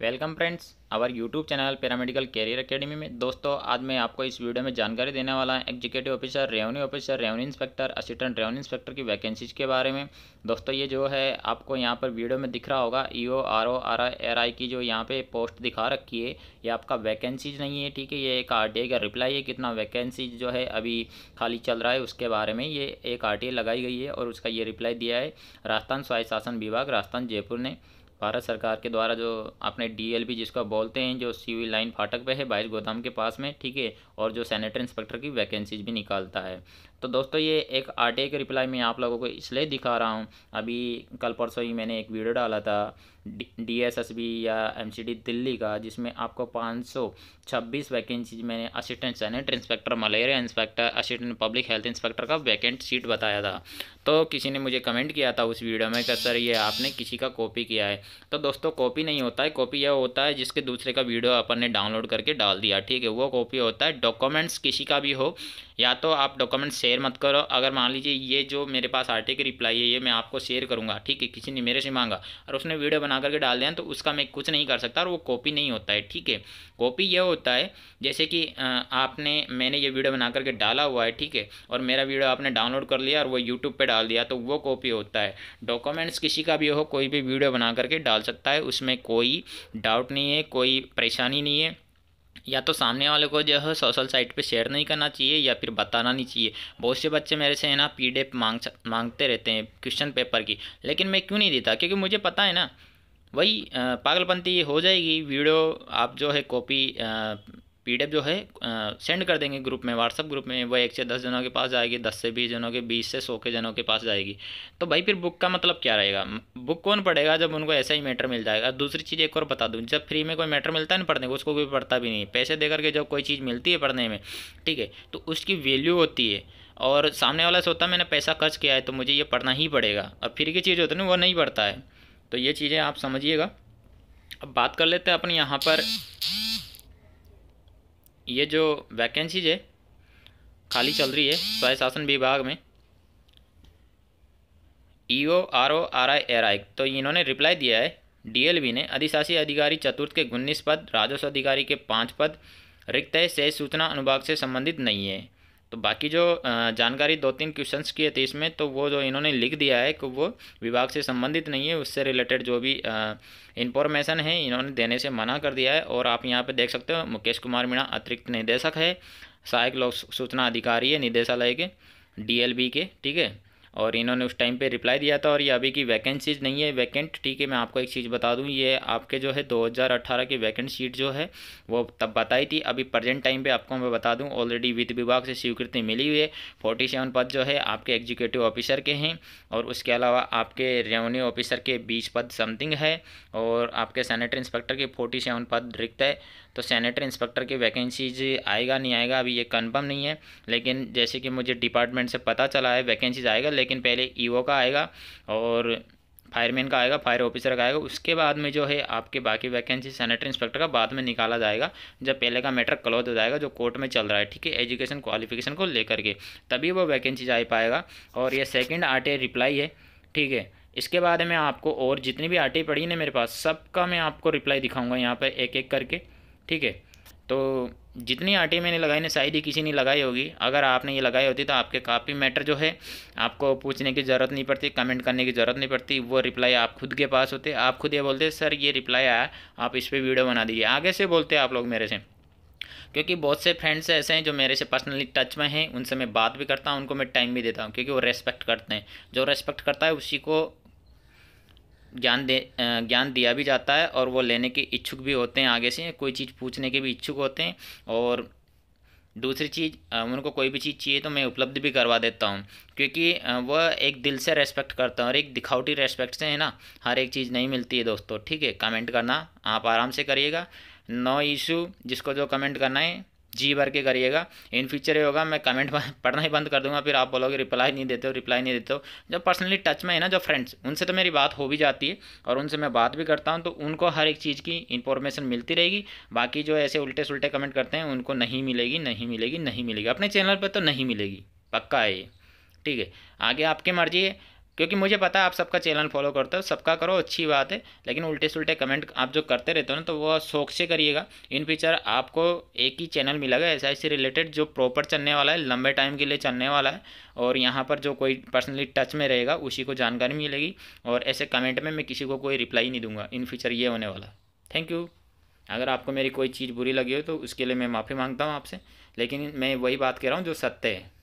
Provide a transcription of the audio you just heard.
welcome friends our YouTube channel paramedical career academy में दोस्तों आज मैं आपको इस वीडियो में जानकारी देने वाला है executive officer revenue officer revenue inspector assistant revenue inspector की वैकेंसीज के बारे में दोस्तों ये जो है आपको यहाँ पर वीडियो में दिख रहा होगा ई ओ आर ओ आर एर आई की जो यहाँ पे पोस्ट दिखा रखी है ये आपका वैकेंसीज नहीं है ठीक है ये एक आर का रिप्लाई है कितना वैकेंसीज जो है अभी खाली चल रहा है उसके बारे में ये एक आर लगाई गई है और उसका ये रिप्लाई दिया है राजस्थान स्वायत्त शासन विभाग राजस्थान जयपुर ने भारत सरकार के द्वारा जो अपने डी जिसका बोलते हैं जो सी लाइन फाटक पे है बाईस गोदाम के पास में ठीक है और जो सैनिटरी इंस्पेक्टर की वैकेंसीज भी निकालता है तो दोस्तों ये एक आर के रिप्लाई में आप लोगों को इसलिए दिखा रहा हूँ अभी कल परसों ही मैंने एक वीडियो डाला था D S S S B M C D Delhi का जिसमें आपको पाँच सौ छब्बीस वैकेंसी मैंने assistant sanitary inspector malaria inspector assistant public health inspector का वैकेंट सीट बताया था तो किसी ने मुझे कमेंट किया था उस वीडियो में कि सर ये आपने किसी का कॉपी किया है तो दोस्तों कॉपी नहीं होता है कॉपी यह होता है जिसके दूसरे का वीडियो अपन ने डाउनलोड करके डाल दिया ठीक है वो कॉपी होता है डॉक्यूमेंट्स किसी का भी हो या तो आप डॉक्यूमेंट्स शेयर मत करो अगर मान लीजिए ये जो मेरे पास आर्टे की रिप्लाई है ये मैं आपको शेयर करूँगा ठीक है किसी ने मेरे से मांगा और उसने वीडियो बना करके डाल दिया तो उसका मैं कुछ नहीं कर सकता और वो कॉपी नहीं होता है ठीक है कॉपी यह होता है जैसे कि आपने मैंने ये वीडियो बना करके डाला हुआ है ठीक है और मेरा वीडियो आपने डाउनलोड कर लिया और वो यूट्यूब पर डाल दिया तो वो कॉपी होता है डॉक्यूमेंट्स किसी का भी हो कोई भी वीडियो बना करके डाल सकता है उसमें कोई डाउट नहीं है कोई परेशानी नहीं है या तो सामने वाले को जो है सोशल साइट पे शेयर नहीं करना चाहिए या फिर बताना नहीं चाहिए बहुत से बच्चे मेरे से है ना पी मांग मांगते रहते हैं क्वेश्चन पेपर की लेकिन मैं क्यों नहीं देता क्योंकि मुझे पता है ना वही पागलपंती हो जाएगी वीडियो आप जो है कॉपी पीडीएफ जो है सेंड कर देंगे ग्रुप में व्हाट्सअप ग्रुप में वह एक से दस जनों के पास जाएगी दस से बीस जनों के बीस से सौ के जनों के पास जाएगी तो भाई फिर बुक का मतलब क्या रहेगा बुक कौन पढ़ेगा जब उनको ऐसा ही मैटर मिल जाएगा दूसरी चीज़ एक और बता दूँ जब फ्री में कोई मैटर मिलता है ना पढ़ने को उसको कोई पढ़ता भी नहीं पैसे दे करके जब कोई चीज़ मिलती है पढ़ने में ठीक है तो उसकी वैल्यू होती है और सामने वाला सोचता है मैंने पैसा खर्च किया है तो मुझे ये पढ़ना ही पड़ेगा और फिर की चीज़ होती है ना वो नहीं पढ़ता है तो ये चीज़ें आप समझिएगा अब बात कर लेते हैं अपन यहाँ पर ये जो वैकेंसीज है खाली चल रही है स्वाय शासन विभाग में ई ओ आर ओ आर आई एर आई तो इन्होंने रिप्लाई दिया है डीएलबी ने अधिशासी अधिकारी चतुर्थ के उन्नीस पद राजस्व अधिकारी के पाँच पद रिक्त है से सूचना अनुभाग से संबंधित नहीं है तो बाकी जो जानकारी दो तीन क्वेश्चंस किए थे इसमें तो वो जो इन्होंने लिख दिया है कि वो विभाग से संबंधित नहीं है उससे रिलेटेड जो भी इंफॉर्मेशन है इन्होंने देने से मना कर दिया है और आप यहाँ पे देख सकते हो मुकेश कुमार मीणा अतिरिक्त निदेशक है सहायक लोक सूचना अधिकारी है निदेशालय के डी के ठीक है और इन्होंने उस टाइम पे रिप्लाई दिया था और ये अभी की वैकेंसीज नहीं है वैकेंट ठीक है मैं आपको एक चीज़ बता दूं ये आपके जो है 2018 की वैकेंट सीट जो है वो तब बताई थी अभी प्रेजेंट टाइम पे आपको मैं बता दूं ऑलरेडी वित्त विभाग से स्वीकृति मिली हुई है फोर्टी पद जो है आपके एग्जीक्यूटिव ऑफिसर के हैं और उसके अलावा आपके रेवन्यू ऑफिसर के बीस पद समथिंग है और आपके सैनिटरी इंस्पेक्टर के फोर्टी पद रिक्त है तो सैनिटरी इंस्पेक्टर की वैकेंसीज आएगा नहीं आएगा अभी ये कन्फर्म नहीं है लेकिन जैसे कि मुझे डिपार्टमेंट से पता चला है वैकेंसीज आएगा लेकिन लेकिन पहले ई का आएगा और फायरमैन का आएगा फायर ऑफिसर का आएगा उसके बाद में जो है आपके बाकी वैकेंसी सैनिटरी इंस्पेक्टर का बाद में निकाला जाएगा जब पहले का मैटर क्लोज हो जाएगा जो कोर्ट में चल रहा है ठीक है एजुकेशन क्वालिफिकेशन को लेकर के तभी वो वैकेंसी जा पाएगा और ये सेकेंड आर रिप्लाई है ठीक है इसके बाद में आपको और जितनी भी आर पड़ी ना मेरे पास सबका मैं आपको रिप्लाई दिखाऊँगा यहाँ पर एक एक करके ठीक है तो जितनी आटे मैंने लगाई ना शायद ही किसी ने लगाई होगी अगर आपने ये लगाई होती तो आपके काफ़ी मैटर जो है आपको पूछने की ज़रूरत नहीं पड़ती कमेंट करने की ज़रूरत नहीं पड़ती वो रिप्लाई आप खुद के पास होते आप खुद ये बोलते सर ये रिप्लाई आया आप इस पर वीडियो बना दीजिए आगे से बोलते आप लोग मेरे से क्योंकि बहुत से फ्रेंड्स ऐसे हैं जो मेरे से पर्सनली टच में हैं उनसे मैं बात भी करता हूँ उनको मैं टाइम भी देता हूँ क्योंकि वो रेस्पेक्ट करते हैं जो रेस्पेक्ट करता है उसी को ज्ञान दे ज्ञान दिया भी जाता है और वो लेने के इच्छुक भी होते हैं आगे से कोई चीज़ पूछने के भी इच्छुक होते हैं और दूसरी चीज़ उनको कोई भी चीज़ चाहिए तो मैं उपलब्ध भी करवा देता हूँ क्योंकि वह एक दिल से रेस्पेक्ट करता हूँ और एक दिखावटी रेस्पेक्ट से है ना हर एक चीज़ नहीं मिलती है दोस्तों ठीक है कमेंट करना आप आराम से करिएगा नो इशू जिसको जो कमेंट करना है जी भर के करिएगा इन फ्यूचर ये होगा मैं कमेंट पढ़ना ही बंद कर दूंगा फिर आप बोलोगे रिप्लाई नहीं देते हो रिप्लाई नहीं देते हो जब पर्सनली टच में है ना जो फ्रेंड्स उनसे तो मेरी बात हो भी जाती है और उनसे मैं बात भी करता हूँ तो उनको हर एक चीज़ की इन्फॉर्मेशन मिलती रहेगी बाकी जो ऐसे उल्टे सुलटे कमेंट करते हैं उनको नहीं मिलेगी नहीं मिलेगी नहीं मिलेगी अपने चैनल पर तो नहीं मिलेगी पक्का है ये ठीक है आगे आपकी मर्जी है क्योंकि मुझे पता है आप सबका चैनल फॉलो करते हो सबका करो अच्छी बात है लेकिन उल्टे सुलटे कमेंट आप जो करते रहते हो ना तो वो शौक से करिएगा इन फ्यूचर आपको एक ही चैनल मिलेगा ऐसा ऐसे रिलेटेड जो प्रॉपर चलने वाला है लंबे टाइम के लिए चलने वाला है और यहाँ पर जो कोई पर्सनली टच में रहेगा उसी को जानकारी मिलेगी और ऐसे कमेंट में मैं किसी को कोई रिप्लाई नहीं दूंगा इन फ्यूचर ये होने वाला थैंक यू अगर आपको मेरी कोई चीज़ बुरी लगी हो तो उसके लिए मैं माफ़ी मांगता हूँ आपसे लेकिन मैं वही बात कह रहा हूँ जो सत्य है